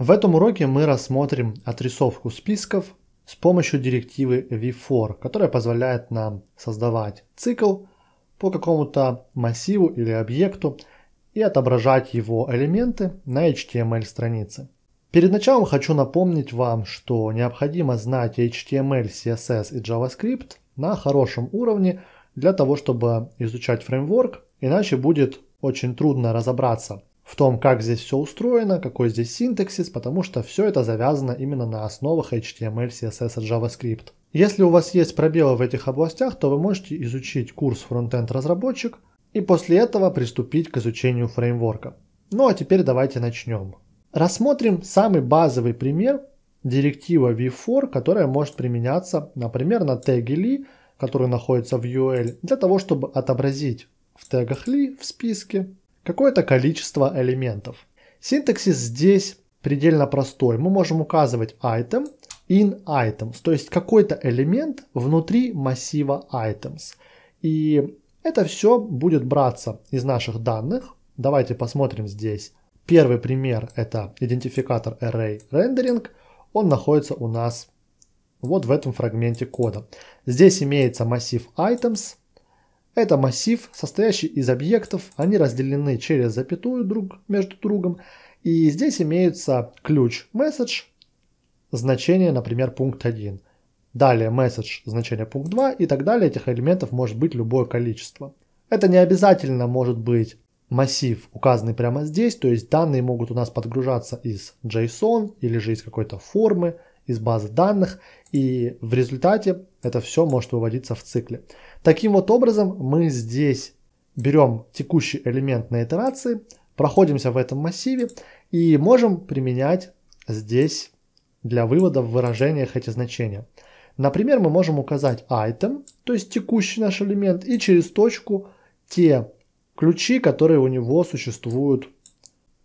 В этом уроке мы рассмотрим отрисовку списков с помощью директивы v4, которая позволяет нам создавать цикл по какому-то массиву или объекту и отображать его элементы на HTML странице. Перед началом хочу напомнить вам, что необходимо знать HTML, CSS и JavaScript на хорошем уровне для того, чтобы изучать фреймворк, иначе будет очень трудно разобраться в том, как здесь все устроено, какой здесь синтаксис, потому что все это завязано именно на основах HTML, CSS и JavaScript. Если у вас есть пробелы в этих областях, то вы можете изучить курс Frontend разработчик и после этого приступить к изучению фреймворка. Ну а теперь давайте начнем. Рассмотрим самый базовый пример директива v4, которая может применяться, например, на теге li, который находится в UL, для того, чтобы отобразить в тегах li в списке какое-то количество элементов. Синтаксис здесь предельно простой. Мы можем указывать item in items, то есть какой-то элемент внутри массива items. И это все будет браться из наших данных. Давайте посмотрим здесь. Первый пример это идентификатор array rendering. Он находится у нас вот в этом фрагменте кода. Здесь имеется массив items, это массив, состоящий из объектов, они разделены через запятую друг между другом, и здесь имеется ключ message, значение, например, пункт 1. Далее message, значение пункт 2 и так далее. Этих элементов может быть любое количество. Это не обязательно может быть массив, указанный прямо здесь, то есть данные могут у нас подгружаться из JSON или же из какой-то формы, из базы данных, и в результате это все может выводиться в цикле. Таким вот образом мы здесь берем текущий элемент на итерации, проходимся в этом массиве и можем применять здесь для вывода в выражениях эти значения. Например, мы можем указать item, то есть текущий наш элемент, и через точку те ключи, которые у него существуют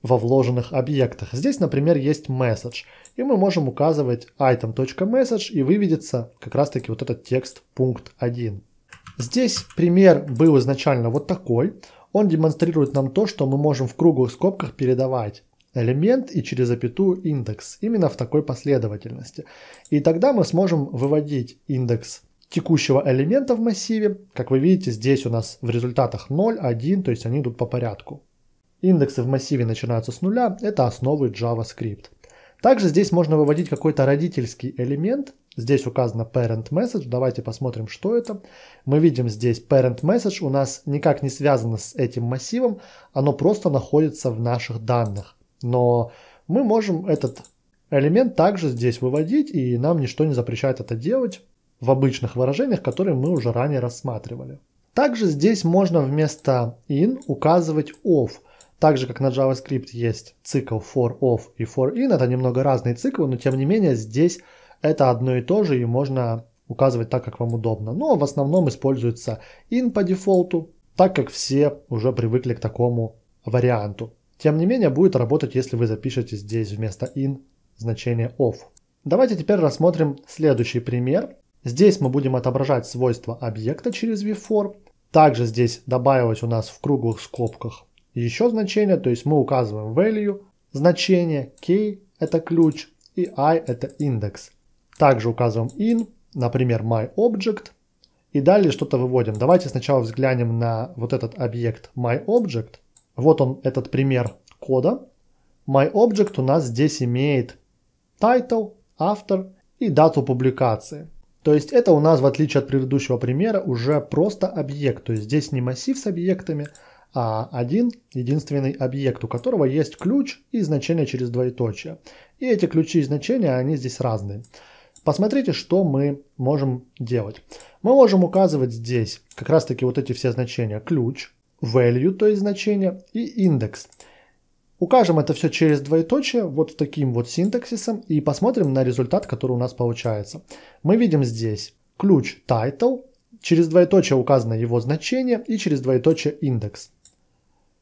во вложенных объектах. Здесь, например, есть message, и мы можем указывать item.message и выведется как раз таки вот этот текст пункт 1. Здесь пример был изначально вот такой. Он демонстрирует нам то, что мы можем в круглых скобках передавать элемент и через запятую индекс, именно в такой последовательности. И тогда мы сможем выводить индекс текущего элемента в массиве. Как вы видите, здесь у нас в результатах 0, 1, то есть они идут по порядку. Индексы в массиве начинаются с нуля, это основы JavaScript. Также здесь можно выводить какой-то родительский элемент. Здесь указано parent message. Давайте посмотрим, что это. Мы видим здесь parent message. У нас никак не связано с этим массивом. Оно просто находится в наших данных. Но мы можем этот элемент также здесь выводить, и нам ничто не запрещает это делать в обычных выражениях, которые мы уже ранее рассматривали. Также здесь можно вместо in указывать of – так же, как на JavaScript есть цикл for, of и for in, это немного разные циклы, но тем не менее здесь это одно и то же, и можно указывать так, как вам удобно. Но ну, а в основном используется in по дефолту, так как все уже привыкли к такому варианту. Тем не менее, будет работать, если вы запишете здесь вместо in значение of. Давайте теперь рассмотрим следующий пример. Здесь мы будем отображать свойства объекта через vFor. Также здесь добавилось у нас в круглых скобках еще значение, то есть мы указываем value, значение key это ключ и i это индекс. Также указываем in, например, my object и далее что-то выводим. Давайте сначала взглянем на вот этот объект my object. Вот он, этот пример кода. My object у нас здесь имеет title, автор и дату публикации. То есть это у нас, в отличие от предыдущего примера, уже просто объект. То есть здесь не массив с объектами, а один единственный объект, у которого есть ключ и значение через двоеточие. И эти ключи и значения, они здесь разные. Посмотрите, что мы можем делать. Мы можем указывать здесь как раз таки вот эти все значения. Ключ, value, то есть значение, и индекс. Укажем это все через двоеточие, вот таким вот синтаксисом, и посмотрим на результат, который у нас получается. Мы видим здесь ключ title, через двоеточие указано его значение и через двоеточие индекс.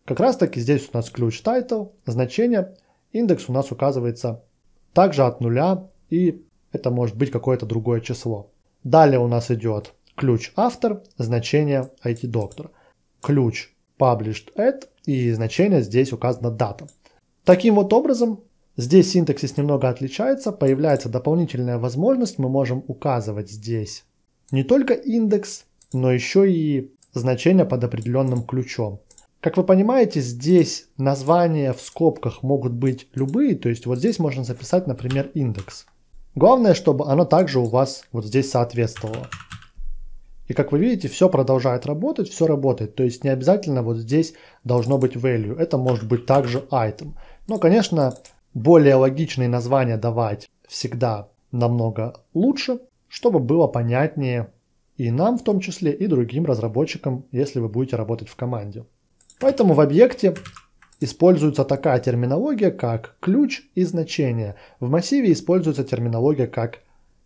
Как раз таки здесь у нас ключ title, значение, индекс у нас указывается также от нуля и это может быть какое-то другое число. Далее у нас идет ключ автор, значение IT доктор, Ключ published at и значение здесь указано дата. Таким вот образом здесь синтаксис немного отличается, появляется дополнительная возможность, мы можем указывать здесь не только индекс, но еще и значение под определенным ключом. Как вы понимаете, здесь названия в скобках могут быть любые, то есть вот здесь можно записать, например, индекс. Главное, чтобы оно также у вас вот здесь соответствовало. И как вы видите, все продолжает работать, все работает. То есть не обязательно вот здесь должно быть value. Это может быть также item. Но, конечно, более логичные названия давать всегда намного лучше, чтобы было понятнее и нам в том числе, и другим разработчикам, если вы будете работать в команде. Поэтому в объекте используется такая терминология, как ключ и значение. В массиве используется терминология как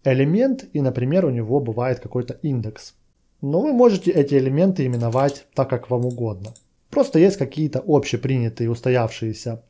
элемент, и, например, у него бывает какой-то индекс. Но вы можете эти элементы именовать так, как вам угодно. Просто есть какие-то общепринятые, устоявшиеся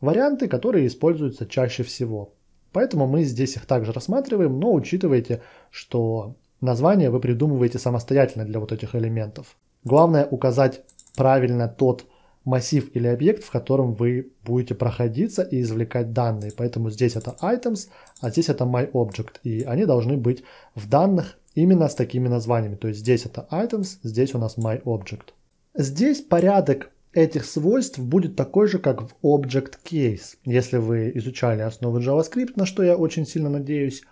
варианты, которые используются чаще всего. Поэтому мы здесь их также рассматриваем, но учитывайте, что название вы придумываете самостоятельно для вот этих элементов. Главное указать правильно тот массив или объект, в котором вы будете проходиться и извлекать данные. Поэтому здесь это items, а здесь это myObject. И они должны быть в данных именно с такими названиями. То есть здесь это items, здесь у нас myObject. Здесь порядок этих свойств будет такой же, как в Object Case. Если вы изучали основы JavaScript, на что я очень сильно надеюсь,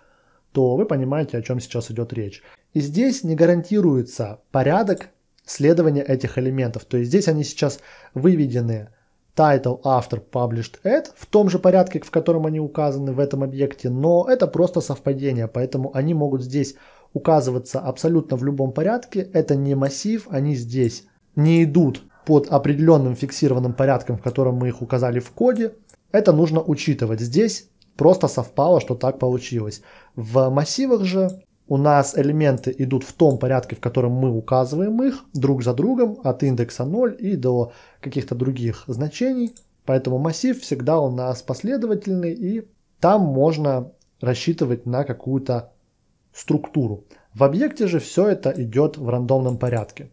то вы понимаете, о чем сейчас идет речь. И здесь не гарантируется порядок следования этих элементов. То есть здесь они сейчас выведены title, after, published, add в том же порядке, в котором они указаны в этом объекте, но это просто совпадение, поэтому они могут здесь указываться абсолютно в любом порядке, это не массив, они здесь не идут под определенным фиксированным порядком, в котором мы их указали в коде, это нужно учитывать. Здесь просто совпало, что так получилось. В массивах же у нас элементы идут в том порядке, в котором мы указываем их, друг за другом, от индекса 0 и до каких-то других значений. Поэтому массив всегда у нас последовательный, и там можно рассчитывать на какую-то структуру. В объекте же все это идет в рандомном порядке.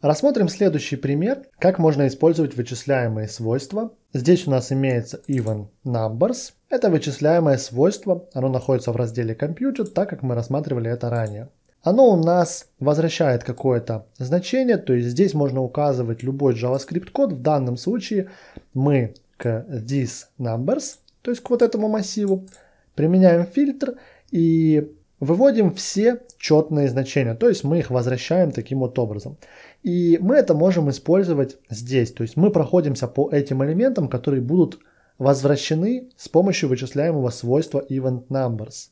Рассмотрим следующий пример, как можно использовать вычисляемые свойства Здесь у нас имеется even numbers. Это вычисляемое свойство, оно находится в разделе computed, так как мы рассматривали это ранее. Оно у нас возвращает какое-то значение, то есть здесь можно указывать любой JavaScript код. В данном случае мы к this numbers, то есть к вот этому массиву, применяем фильтр и выводим все четные значения, то есть мы их возвращаем таким вот образом. И мы это можем использовать здесь. То есть мы проходимся по этим элементам, которые будут возвращены с помощью вычисляемого свойства event numbers.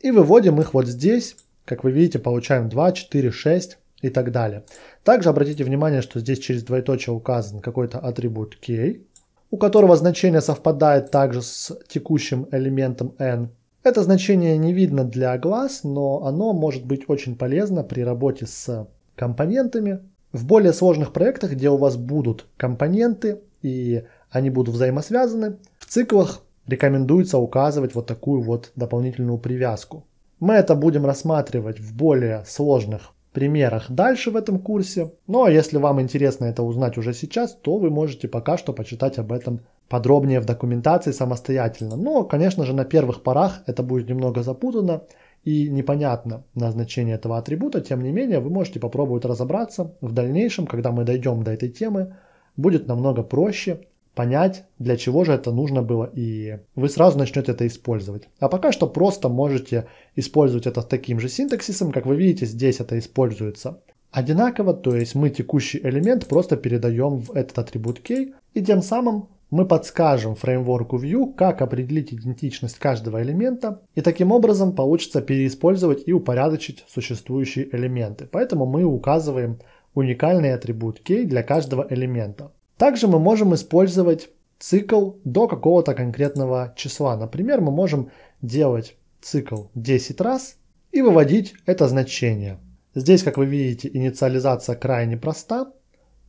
И выводим их вот здесь. Как вы видите, получаем 2, 4, 6 и так далее. Также обратите внимание, что здесь через двоеточие указан какой-то атрибут key, у которого значение совпадает также с текущим элементом n. Это значение не видно для глаз, но оно может быть очень полезно при работе с компонентами, в более сложных проектах, где у вас будут компоненты и они будут взаимосвязаны, в циклах рекомендуется указывать вот такую вот дополнительную привязку. Мы это будем рассматривать в более сложных примерах дальше в этом курсе. Но ну, а если вам интересно это узнать уже сейчас, то вы можете пока что почитать об этом подробнее в документации самостоятельно. Но, ну, конечно же, на первых порах это будет немного запутано, и непонятно назначение этого атрибута, тем не менее вы можете попробовать разобраться в дальнейшем, когда мы дойдем до этой темы, будет намного проще понять, для чего же это нужно было, и вы сразу начнете это использовать. А пока что просто можете использовать это с таким же синтаксисом, как вы видите, здесь это используется одинаково, то есть мы текущий элемент просто передаем в этот атрибут key, и тем самым мы подскажем фреймворку Vue, как определить идентичность каждого элемента, и таким образом получится переиспользовать и упорядочить существующие элементы. Поэтому мы указываем уникальный атрибут key для каждого элемента. Также мы можем использовать цикл до какого-то конкретного числа. Например, мы можем делать цикл 10 раз и выводить это значение. Здесь, как вы видите, инициализация крайне проста,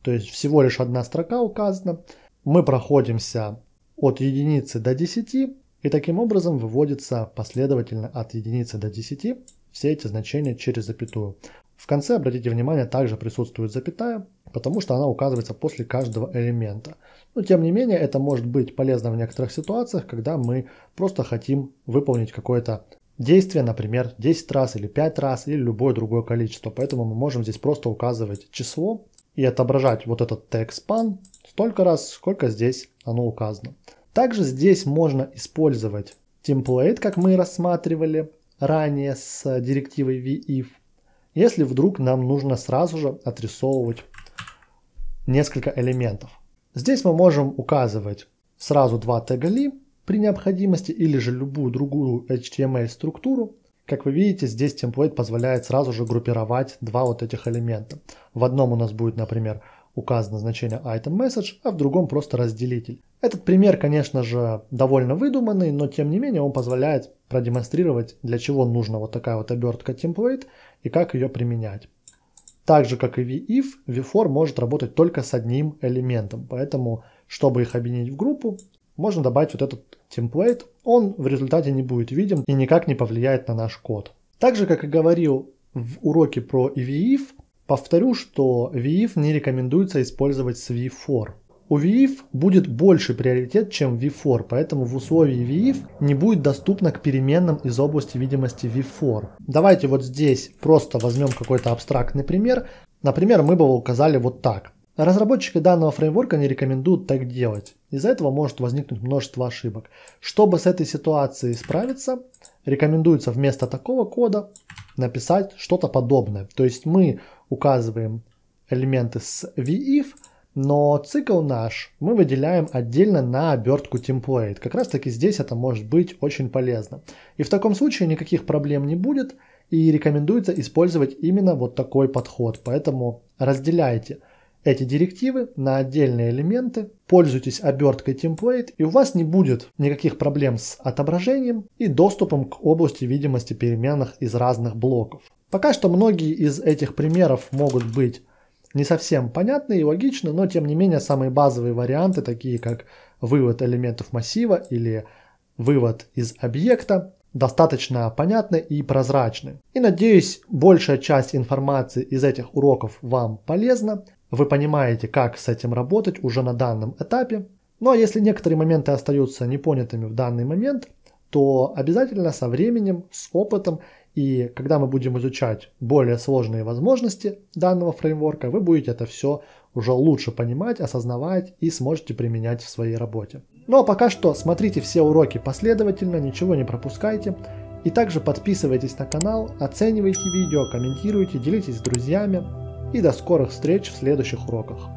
то есть всего лишь одна строка указана. Мы проходимся от единицы до 10, и таким образом выводится последовательно от единицы до 10 все эти значения через запятую. В конце, обратите внимание, также присутствует запятая, потому что она указывается после каждого элемента. Но тем не менее, это может быть полезно в некоторых ситуациях, когда мы просто хотим выполнить какое-то действие, например, 10 раз или 5 раз или любое другое количество. Поэтому мы можем здесь просто указывать число и отображать вот этот tag span столько раз, сколько здесь оно указано. Также здесь можно использовать темплейт, как мы рассматривали ранее с директивой VIF, если вдруг нам нужно сразу же отрисовывать несколько элементов. Здесь мы можем указывать сразу два тега li при необходимости или же любую другую HTML структуру. Как вы видите, здесь темплейт позволяет сразу же группировать два вот этих элемента. В одном у нас будет, например, указано значение item message, а в другом просто разделитель. Этот пример, конечно же, довольно выдуманный, но тем не менее он позволяет продемонстрировать, для чего нужна вот такая вот обертка template и как ее применять. Так же, как и v-if, v4 может работать только с одним элементом, поэтому, чтобы их объединить в группу, можно добавить вот этот template, он в результате не будет видим и никак не повлияет на наш код. Так же, как и говорил в уроке про EVIF, Повторю, что VIF e не рекомендуется использовать с V4. E У VIF e будет больше приоритет, чем V4, поэтому в условии VIF не будет доступно к переменным из области видимости V4. Давайте вот здесь просто возьмем какой-то абстрактный пример. Например, мы бы его указали вот так. Разработчики данного фреймворка не рекомендуют так делать. Из-за этого может возникнуть множество ошибок. Чтобы с этой ситуацией справиться, рекомендуется вместо такого кода написать что-то подобное. То есть мы указываем элементы с VIF, но цикл наш мы выделяем отдельно на обертку template. Как раз таки здесь это может быть очень полезно. И в таком случае никаких проблем не будет, и рекомендуется использовать именно вот такой подход. Поэтому разделяйте – эти директивы на отдельные элементы, пользуйтесь оберткой template и у вас не будет никаких проблем с отображением и доступом к области видимости переменных из разных блоков. Пока что многие из этих примеров могут быть не совсем понятны и логичны, но тем не менее самые базовые варианты, такие как вывод элементов массива или вывод из объекта, достаточно понятны и прозрачны. И надеюсь, большая часть информации из этих уроков вам полезна. Вы понимаете, как с этим работать уже на данном этапе. Ну а если некоторые моменты остаются непонятыми в данный момент, то обязательно со временем, с опытом и когда мы будем изучать более сложные возможности данного фреймворка, вы будете это все уже лучше понимать, осознавать и сможете применять в своей работе. Ну а пока что смотрите все уроки последовательно, ничего не пропускайте. И также подписывайтесь на канал, оценивайте видео, комментируйте, делитесь с друзьями. И до скорых встреч в следующих уроках.